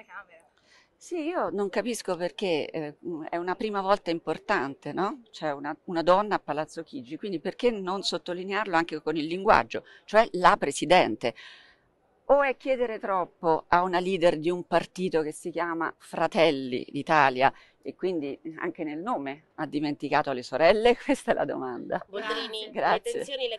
della Camera. Sì, io non capisco perché eh, è una prima volta importante, no? C'è cioè una, una, donna a Palazzo Chigi, quindi perché non sottolinearlo anche con il linguaggio, cioè la Presidente? O è chiedere troppo a una leader di un partito che si chiama Fratelli d'Italia e quindi anche nel nome ha dimenticato le sorelle? Questa è la domanda. Boldrini, Grazie. le